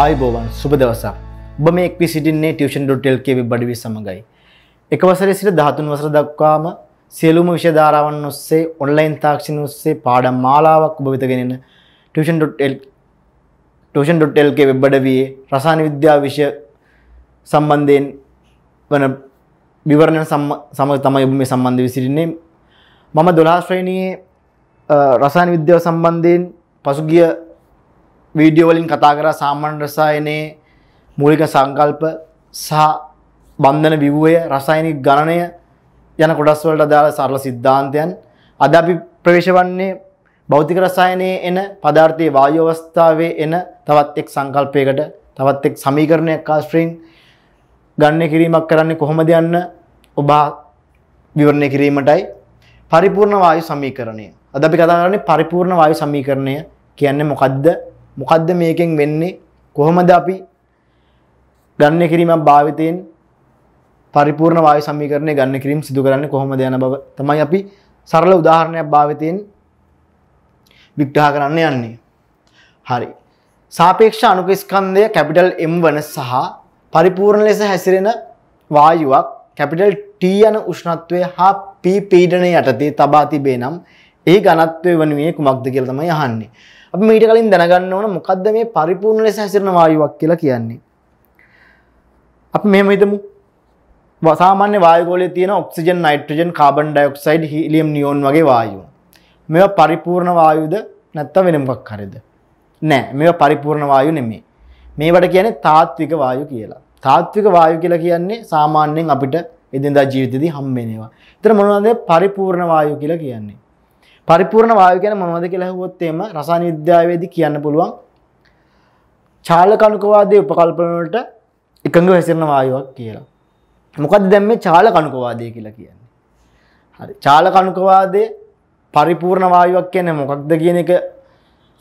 ආයිබෝවන් සුබ දවසක් ඔබ මේ එක්වි සිටින්නේ ටියුෂන් ඩොට්ටෙල්කේ වෙබ් අඩවි සමඟයි. එක වසරේ සිට 13 වසර දක්වාම සියලුම විෂය ධාරාවන් ඔස්සේ ඔන්ලයින් තාක්ෂණ ඔස්සේ පාඩම් මාලාවක් ඔබ වෙත ගෙනෙන ටියුෂන් ටියුෂන් ඩොට්ටෙල්කේ වෙබ් අඩවියේ රසායන විද්‍යාව විෂය සම්බන්ධයෙන් වන විවරණ සමග තමයි ඔබ මේ සම්බන්ධ වී සිටින්නේ. මම 12 ශ්‍රේණියේ රසායන විද්‍යාව සම්බන්ධයෙන් පසුගිය වීඩියෝ වලින් කතා කරා සාමාන්‍ය රසායනයේ මූලික සංකල්ප සහ බන්ධන විවුවය රසායනික ගණනය යන කොටස් වලට අදාළ සරල સિદ્ધාන්තයන් අද අපි ප්‍රවේශ වන්නේ භෞතික රසායනයේ එන පදාර්ථයේ වායු අවස්ථාවේ එන තවත් එක් සංකල්පයකට තවත් එක් සමීකරණයක් ආශ්‍රයෙන් ගණනය කිරීමක් කරන්නේ කොහොමද යන්න ඔබ විවරණය කිරීමටයි පරිපූර්ණ වායු සමීකරණය. අද අපි කතා කරන්නේ පරිපූර්ණ වායු සමීකරණය කියන්නේ මොකද්ද? මොකද්ද මේකෙන් වෙන්නේ කොහොමද අපි ගන්න කිරීමක් භාවිතයෙන් පරිපූර්ණ වායු සමීකරණය ගන්න කිරීම සිදු කරන්නේ කොහොමද යන බව තමයි අපි සරල උදාහරණයක් භාවිතයෙන් විග්‍රහ කරන්න යන්නේ. හරි. සාපේක්ෂ අණුක ස්කන්ධය කැපිටල් M වන සහ පරිපූර්ණ ලෙස හැසිරෙන වායුවක් කැපිටල් T යන උෂ්ණත්වය හා P පීඩනය යටතේ තබා තිබේ නම් ඒ ඝනත්වය වනුයේ කුමක්ද කියලා තමයි අහන්නේ. අප මීට කලින් දැනගන්න ඕන මොකක්ද මේ පරිපූර්ණ ලෙස හැසිරෙන වායුවක් කියලා කියන්නේ. අපි මෙහෙම හිතමු. සාමාන්‍ය වායුගෝලයේ තියෙන oxygen, nitrogen, carbon dioxide, helium, neon වගේ වායු. මේවා පරිපූර්ණ වායුද නැත්නම් වෙන මොකක් හරිද? නෑ, මේවා පරිපූර්ණ වායු නෙමෙයි. මේවට කියන්නේ තාත්වික වායු කියලා. තාත්වික වායු කියලා කියන්නේ සාමාන්‍යයෙන් අපිට එදිනදා ජීවිතේදී හම්බ වෙනවා. ඒතර මොනවද පරිපූර්ණ වායු කියලා කියන්නේ? පරිපූර්ණ වායු ගැන මොනවද කියලා ඇහුවොත් එහෙම රසායන විද්‍යාවේදී කියන්න පුළුවන් චාලක අණුකවාදයේ උපකල්පන වලට එකඟ හැසිරෙන වායුවක් කියලා. මොකද්ද දැන් මේ චාලක අණුකවාදය කියලා කියන්නේ? හරි චාලක අණුකවාදයේ පරිපූර්ණ වායුවක් කියන්නේ මොකක්ද කියන එක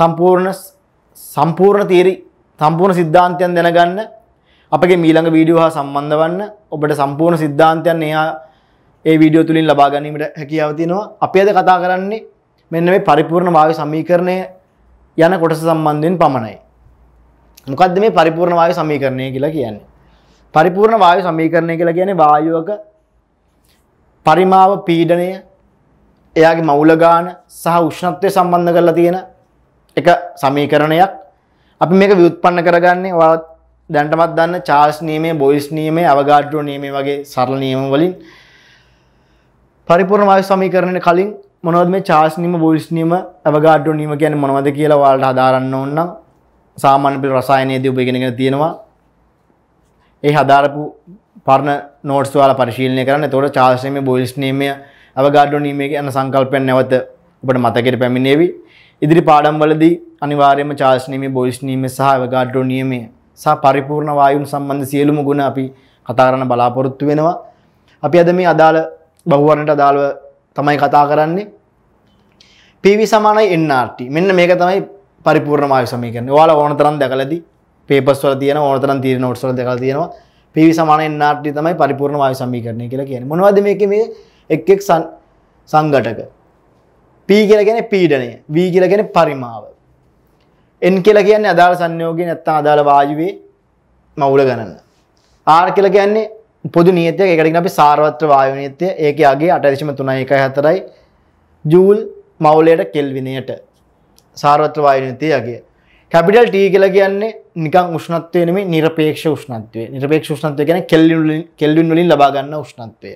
සම්පූර්ණ සම්පූර්ණ තීරි සම්පූර්ණ සිද්ධාන්තයන් දැනගන්න අපගේ මීළඟ වීඩියෝ හා සම්බන්ධ වන්න ඔබට සම්පූර්ණ සිද්ධාන්තයන් එහා ඒ වීඩියෝ තුලින් ලබා ගැනීමට හැකියාව තියෙනවා. අපි අද කතා කරන්නේ මෙන්න මේ පරිපූර්ණ වායු සමීකරණය යන කොටස සම්බන්ධයෙන් පමණයි. මොකද්ද මේ පරිපූර්ණ වායු සමීකරණය කියලා කියන්නේ? පරිපූර්ණ වායු සමීකරණය කියලා කියන්නේ වායුවක පරිමාව පීඩනය එයාගේ මවුල ගාන සහ උෂ්ණත්වය සම්බන්ධ කරලා තියෙන එක සමීකරණයක්. අපි මේක ව්‍යුත්පන්න කරගන්නේ ඔයාලා දැනටමත් දන්න චාල්ස් නියමයේ, බොයිස් නියමයේ, අවගාඩ්‍රෝ නියමයේ වගේ සරල නියම වලින් පරිපූර්ණ වායු සමීකරණය කලින් මොනවද මේ චාර්ස් නියම බොයිල්ස් නියම අවගාඩ්ඩෝ නියම කියන්නේ මොනවද කියලා ඔයාලට හදාරන්න ඕන නම් සාමාන්‍ය පිළ රසායනයේදී ඔබ ඉගෙනගෙන තියෙනවා ඒ හදාරපු පරණ නෝට්ස් ඔයාලා පරිශීලනය කරන්න. එතකොට චාර්ස් නියම බොයිල්ස් නියම අවගාඩ්ඩෝ නියම කියන සංකල්පයන් නැවත ඔබට මතකයට පැමිණේවි. ඉදිරි පාඩම්වලදී අනිවාර්යයෙන්ම චාර්ස් නියම බොයිල්ස් නියම සහ අවගාඩ්ඩෝ නියම සහ පරිපූර්ණ වායුන් සම්බන්ධ සියලුම ගුණ අපි කතා කරන්න බලාපොරොත්තු වෙනවා. අපි අද මේ අදාළ බහුවර්ණට අදාළව තමයි කතා කරන්නේ PV සමානයි NRT මෙන්න මේක තමයි පරිපූර්ණ වායු සමීකරණය ඔයාලා ඕන තරම් දැකලාදී පේපර්ස් වල තියෙන ඕන තරම් තියෙන නෝට්ස් වල දැකලා තියෙනවා PV සමාන NRT තමයි පරිපූර්ණ වායු සමීකරණය කියලා කියන්නේ මොනවද මේකේ මේ එක් එක් සංඝටක P කියලා කියන්නේ පීඩනය V කියලා කියන්නේ පරිමාව N කියලා කියන්නේ අදාළ සංයෝගය නැත්නම් අදාළ වායුවේ මවුල ගණන R කියලා කියන්නේ පොදු නියතිය එකටින් අපි සාර්වත්‍ර වායු නියතිය ඒක යගේ 8.31 ජූල් මවුලයට කෙල්විනයට සාර්වත්‍ර වායු නියතිය යගේ කැපිටල් T කියලා කියන්නේ නිකන් උෂ්ණත්වය නෙමෙයි নিরপেক্ষ උෂ්ණත්වය নিরপেক্ষ උෂ්ණත්වය කියන්නේ කෙල්වින් කෙල්වින් වලින් ලබා ගන්න උෂ්ණත්වය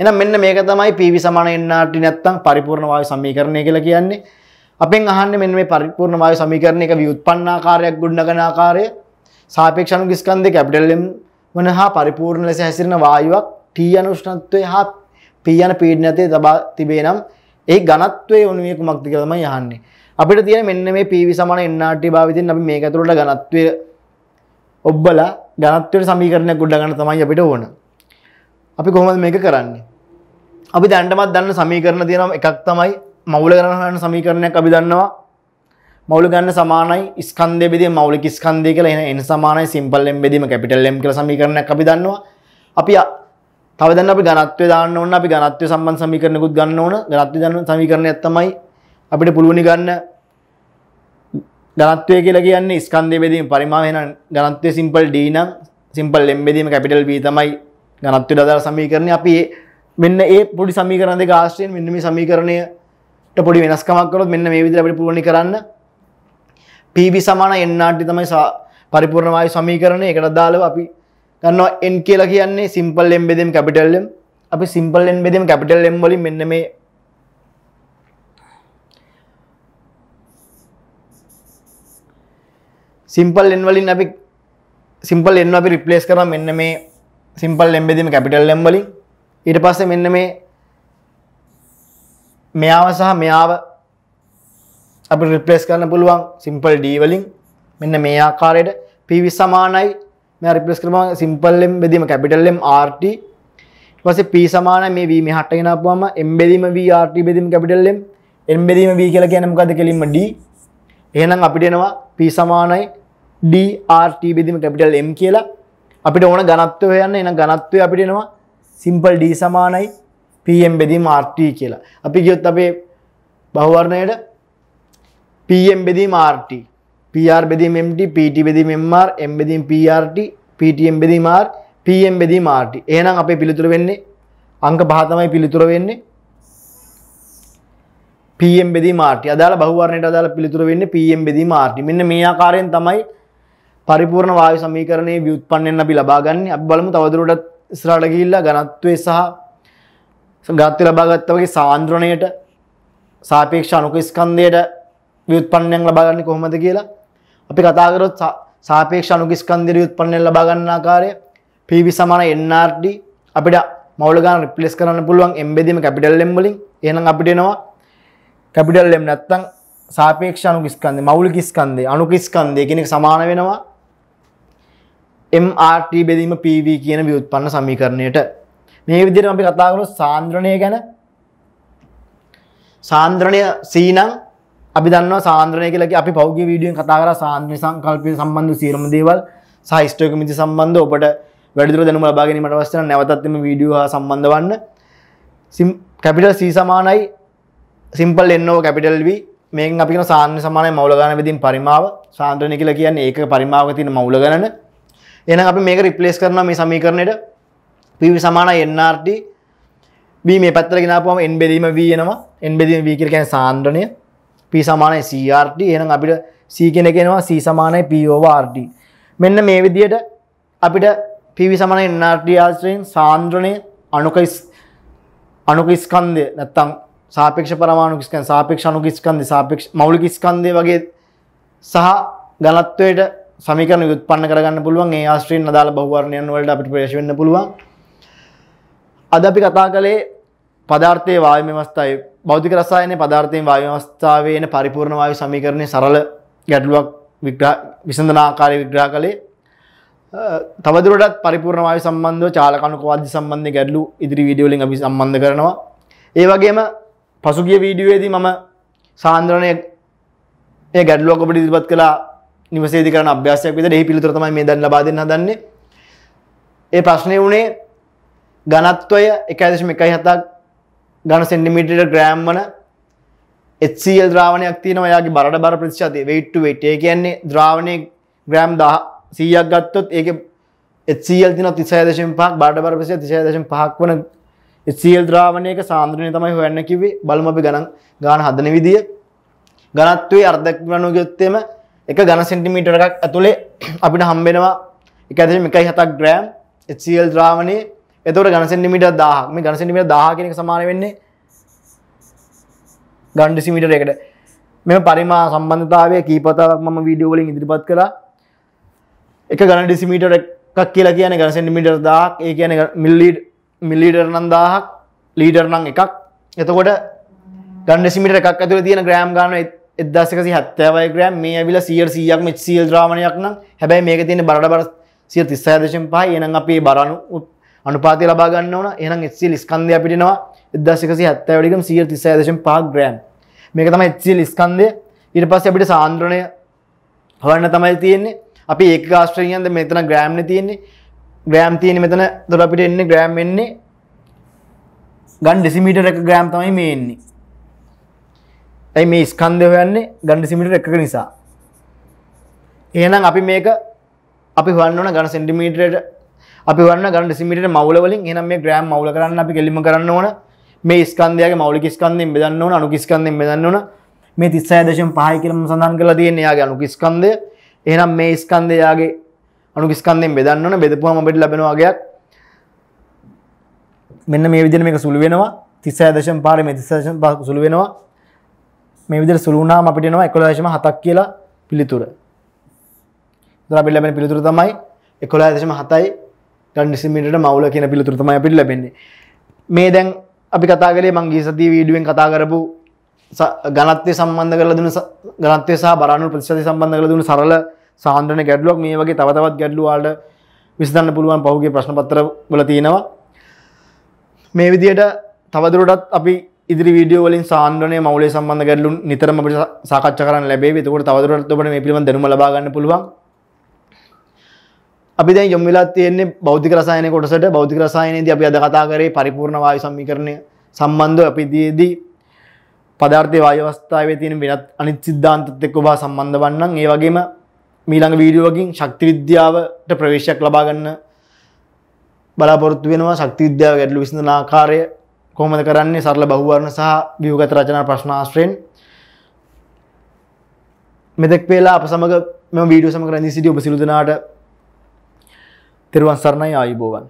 එහෙනම් මෙන්න මේක තමයි PV සමාන nRT නැත්තම් පරිපූර්ණ වායු සමීකරණය කියලා කියන්නේ අපෙන් අහන්නේ මෙන්න මේ පරිපූර්ණ වායු සමීකරණයක ව්‍යුත්පන්න ආකාරයක් ගොඩනගන ආකාරය සාපේක්ෂ අනුගිස්කන්ධයේ කැපිටල් M වන හා පරිපූර්ණ ලෙස හැසිරෙන වායුවක් T යන උෂ්ණත්වය හා P යන පීඩනතේ තබා තිබේ නම් ඒ ඝනත්වයේ උණුවේ කුමක්ද කියලා තමයි අහන්නේ. අපිට තියෙන මෙන්න මේ PV සමාන nRT භාවිතයෙන් අපි මේක ඇතුළට ඝනත්වය ඔබ්බලා ඝනත්වයට සමීකරණයක් ගොඩ ගන්න තමයි අපිට ඕන. අපි කොහොමද මේක කරන්නේ? අපි දැනටමත් දන්න සමීකරණ තියෙනවා එකක් තමයි මවුල ගණන සමීකරණයක් අපි දන්නවා මවුල ගන්න සමානයි ස්කන්ධය බෙදීම මෞලික ස්කන්ධය කියලා එන එන සමානයි සිම්පල් m බෙදීම කැපිටල් m කියලා සමීකරණයක් අපි දන්නවා. අපි තව දැන් අපි ඝනත්වය දාන්න ඕන අපි ඝනත්වය සම්බන්ධ සමීකරණයකුත් ගන්න ඕන. ඝනත්වය දන්න සමීකරණයක් තමයි අපිට පුළුවනි ගන්න ඝනත්වය කියලා කියන්නේ ස්කන්ධය බෙදීම පරිමාව එහෙනම් ඝනත්වය සිම්පල් d නම් සිම්පල් m බෙදීම කැපිටල් B තමයි ඝනත්වයට අදාළ සමීකරණය. අපි මෙන්න ඒ පොඩි සමීකරණ දෙක ආශ්‍රයෙන් මෙන්න මේ සමීකරණයට පොඩි වෙනස්කමක් කරොත් මෙන්න මේ විදිහට අපිට පුළුවන් කරන්න පිවි සමාන එන්නාටි තමයි පරිපූර්ණවාය සමීකරණය එකට දාලව අපි ගන්නවා එන් කියලා කියන්නේ සිම්පල් එම් බෙදම් කැපිටල්ලම් අපි සිම්පල් එන් බෙදම් කැපිටල් එම් වලින් මෙන්න මේ සිම්පල් එන් වලින් අපි සිම්පල් එන්න අපි රිප්ලේස් කරා මෙන්න මේ සිම්පල් එම්බෙදීම කැපිටල් එම් වලින් ඊට පස්සේ මෙන්න මේ මෙයාව සහ මෙයාව අප රිපලස් කරන්න පුළුවන් සිම්පල් ඩීවලින් මෙන්න මේ ආකාරයට පිවි සමානයි මේ රිපලස් කරම සිම්පල්ලෙම් බෙදීම කැපිටල්ලම් ආර්ට පස පි සමාන මේ වීම හටගෙනපුවාම එම්බෙදීම වආට බෙදීම කැපිටල්ලම් එම්බෙදීම වී කියලා කියනමකද කෙලින්ම ඩී එහෙනම් අපිට එනවා පි සමානයි DRT බෙදීම කැපිටල් M කියලා අපිට ඕන ඝනත්වය හොයන්න එන ඝනත්වය අපිට එනවා සිම්පල් D සමානයි PM බෙදීම RT කියලා. අපි ගියොත් අපේ බහුවර්ණයට പം ബെതീം ആർ ടി പി ആർ ബെതീം എം ടി പി ടി ബെതീം എം ആർ എം බෙදීම් පRT පටම් බෙදීම ආර් පම් බෙදීම ආර්ට ඒනම් අපේ පිළිතුර වෙන්නේ අංක පහතමයි පිළිතුර වෙන්නේ පම් බෙදීම ආර්ට අදාළ බහුවරණයට අදාළ පිළිතුර වෙන්නේ පම් බෙදීම ආර්ට මෙන්න මේ ආකාරයෙන් තමයි පරිපූර්ණ වායු සමීකරණයේ ව්‍යුත්පන්නෙන් අපි ලබා ගන්න අපි බලමු තවදුරටත් ඉස්සරහට ගිහිල්ලා ඝනත්වයේ සහ ගාත්‍ය ලබා ගත්තා වගේ සාන්ද්‍රණයට සාපේක්ෂ අනුක ස්කන්ධයට ව්‍යුත්පන්නයක් ලබාගන්න කොහොමද කියලා අපි කතාකරොත් සාපේක්ෂ අනුගිස්කන්දිර ව්‍යුත්පන්නය ලබාගන්න ආකාරය PV සමාන NRD අපිට මවුල ගන්න රිප්ලේස් කරන්න පුළුවන් එම්බෙදීම කැපිටල් එම් වලින් එහෙනම් අපිට එනවා කැපිටල් එම් නැත්තම් සාපේක්ෂ අනුගිස්කන්දේ මෞලික ස්කන්ධේ අනුකිස්කන්ධය කියන එක සමාන වෙනවා MRT බෙදීම PV කියන ව්‍යුත්පන්න සමීකරණයට මේ විදිහට අපි කතා කරමු සාන්ද්‍රණය ගැන සාන්ද්‍රණය C නම් අපි දන්න සාන්ද්‍රය කියලක අපි පෞගගේ වීඩියෙන් කතා කර සාන්ද්‍රය සංකල්පය සම්බන්ධ සීරම දේවල් සයිස්ටෝකමිති සම්බන්ධ ඔබට වැඩදුර දැනුම ලබාගැනීමට අවස්ථන නැවතත්ම වීඩියෝ සම්බන්ධ වන්න කැපිටල් සී සමානයි සිම්පල් එන්නෝ කැපිටල් වී මේ අපි සාන්‍ය සමානය මවලගන විදින් පරිමාව සාන්ද්‍රණය කියලා කියන්න ඒක පරිමාව තින මවල ගණන එන අපි මේක රිප්ලේස් කරන මේ සමීකරණයට පිවි සමාන එන්නට බී මේ පත්තර ගෙනපුම එන් බෙදීම වීයනවා එන් බෙදීම වීකිරකැන සාන්ද්‍රණය පි සමානයි CRT එනම් අපිට C කෙන එකෙනවා C සමානයි පෝවාRD මෙන්න මේ විදියට අපිට පිවි සමන NRT ආශ්‍රයෙන් සාන්ද්‍රණය අනුකයිස් අනුකිස්කන්දය නැත්තං සාපේක්ෂ පරමාණුකිස්කන් සාපේක්ෂ අනුකිස්කන්ද සාපේක්ෂ මෞලිකිස්කන්දය වගේ සහ ගලත්වයට සමිකන යුත්පන්න කරගන්න පුළුවන් ඒ ආශ්‍රීන් අදාළ බහවරණයන් වලට අපිට ප්‍රේශ වෙන්න පුළුවන් අද අපි කතා කළේ පදාර්ථයේ වායම අවස්ථාවේ බෞද්ධ රසායන පදාර්ථයෙන් වායු අවස්ථාවේන පරිපූර්ණ වායු සමීකරණය සරල ගැටලුවක් විග්‍රහ විසඳන ආකාරය විග්‍රහ කළේ තවදුරටත් පරිපූර්ණ වායු සම්බන්ධව චාලකණුක වාද්‍ය සම්බන්ධ ගැටලු ඉදිරි වීඩියෝ වලින් අපි සම්බන්ධ කරනවා. ඒ වගේම පසුගිය වීඩියෝවේදී මම සාන්ද්‍රණයේ ඒ ගැටලුවක් ඔබට ඉදිරිපත් කළා නිවසේදී කරන අභ්‍යාසයක් විදිහට එහි පිළිතුර තමයි මේ දැන් ලබා දෙන්න හදන්නේ. ඒ ප්‍රශ්නේ උනේ ඝනත්වය 1.17ක් ගන සෙන්ඩිමිට ග්‍රෑම් වන එල් ද්‍රාවණයක් තියන ඔයාගේ බරට බර ප්‍රතිශාති වෙට්ට වෙටේ කියන්නේ ද්‍රාවණය ග්‍රෑම් දහ සීයක් ගත්තොත් ඒක එල් තින තිසාදශෙන් පහක් බඩ බර ප්‍රසිය තිසාදශෙන් පහක් වන එල් ද්‍රාවණයක සාන්ද්‍රණය තමයි හොයන්න කිවේ බලම අපි ගණන් ගාන හදන විදිිය ගනත්වේ අර්ධක් වනුගයොත්තේම එක ගන සෙන්ටිමීටරක් ඇතුළේ අපිට හම්බෙනවා එක ඇදම එකයි හතක් ග්‍රෑම් එල් ද්‍රාවණය එතවට ගණසෙන්ටිමිට දාහ මේ ගණසෙන්ටිමිට දහ කෙනෙක සමාන වෙන්නේ ගණ්ඩසිමිට එකට මෙම පරිමා සම්බන්ධතාවය කීපතාවක් මම වීඩියෝලින් ඉදිරිපත් කළා එක ගණ ඩිසිමිට එකක් කියලා කියන ගණසෙන්ටිමිට දාක් ඒ කියන මිල්ලිඩ මිල්ලිඩර් නම් දාහක් ලීඩර් නම් එකක් එතකොට ගණඩසිමිට එකක් ඇතුල තියෙන ග්‍රෑම් ගන්න එදදාසකසි හත්තවයි ග්‍රෑම් මේ ඇවිල සියර් සියයක් මෙච් සියල් ද්‍රාමණයක් නම් හැබැයි මේක තියෙන බරට බර සිය තිස්සාදශෙන් පහ එනම් අපේ බරණු උත් අනුපාති ලබා ගන්න ඕන එහෙනම් HCl ස්කන්ධය අපිටනවා 1170 වැඩිකම් 136.5 ග්‍රෑම්. මේක තමයි HCl ස්කන්ධය. ඊට පස්සේ අපිට සාන්ද්‍රණය හොයන්න තමයි තියෙන්නේ. අපි ඒක ගාස්ට්‍රියන්ද මෙතන ග්‍රෑම්නේ තියෙන්නේ. ග්‍රෑම් තියෙන්නේ මෙතන. එතකොට අපිට එන්නේ ග්‍රෑම් එන්නේ ගන් ඩෙසිමීටර් එක ග්‍රෑම් තමයි මේ එන්නේ. ඇයි මේ ස්කන්ධය හොයන්නේ ගන් ඩෙසිමීටර් එකක නිසා. එහෙනම් අපි මේක අපි හොයන්න ඕන ඝන සෙන්ටිමීටරයට අපි වන්න ගන්න සිමිට මවලවලින් එනම් මේ ග්‍රෑම් මවල කරන්න අපි කෙලිම කරන්න ඕන මේ ස්කන්දයාගේ මවලි ස්කන්දෙන් බෙදන්න ඕන අනු ස්කන්දෙන් බෙදන්න ඕන මේ තිස්සය දශම් පහයි කියලම සඳන් කලා තියෙන යාගේ අනු ස්කන්දය එනම් මේ ස්කන්දයාගේ අනු ස්කන්දෙන් බෙදන්න ඕන බෙදපුහම බෙට ලබෙනවාගයක් මෙන්න මේ විදින මේක සුළු වෙනවා තිස්සය දශම් පාර මේ තිස්සදශම් පහ සුළු වෙනවා මේ විදිර සුළුනාම අපිටනවා එකොලදශම හතක් කියලා පිළිතුර දර පිල්ලබෙන පිළිතුර තමයි එකොලා දශම හතයි ටන්ඩිසිමිට මවල කියන පිළිතුරතම පිට ලබෙන්නේ මේ දැන් අපි කතාගලේ මංගේ සතිී වීඩුවෙන් කතා කරපු ගනත්ය සම්බන්ධ කරල දුන ගනත්ය සහ බරාණු ප්‍රතිශති සම්බන්ධ කළ දුන සරල සාන්ද්‍රන ගැඩ්ලුවක් මේ වගේ තවතවත් ගැඩ්ලුවාට විසඳන්න පුළුවන් පහුගේ ප්‍රශ්නපත්තර වල තියෙනවා මේ විදියට තවදුරටත් අපි ඉදිරි වීඩියෝ වලින් සාන්ද්‍රනය මවලේ සම්බන්ධ ගැඩලු නිතරම අපිට සාකච්ඡා කරන්න ලැබේ. ඒකෝට තවදුරටත් ඔබට මේ පිළිබඳව දැනුම ලබා ගන්න පුළුවන්. අපි දැන් යොමු වෙලා තියෙන්නේ භෞතික රසායන කොටසට භෞතික රසායනයේදී අපි අද කතා කරේ පරිපූර්ණ වායු සමීකරණය සම්බන්ධව අපි දීදී පදාර්ථයේ වායු අවස්ථාවේ තියෙන වෙනත් අනිත් સિદ્ધාන්තත් එක්ක ඔබ සම්බන්ධ වන්නම් ඒ වගේම මීළඟ වීඩියෝ වලින් ශක්ති විද්‍යාවට ප්‍රවේශයක් ලබා ගන්න බලාපොරොත්තු වෙනවා ශක්ති විද්‍යාව ගැටළු විසඳන ආකාරය කොහොමද කරන්නේ සරල බහුවර්ණ සහ ව්‍යුහගත රචනා ප්‍රශ්න ආශ්‍රයෙන් මෙතෙක් වේලා අප සමග මෙම වීඩියෝ සමග රැඳී සිටි ඔබ සිළු දෙනාට திருவன் சரணை ஆயுபவன்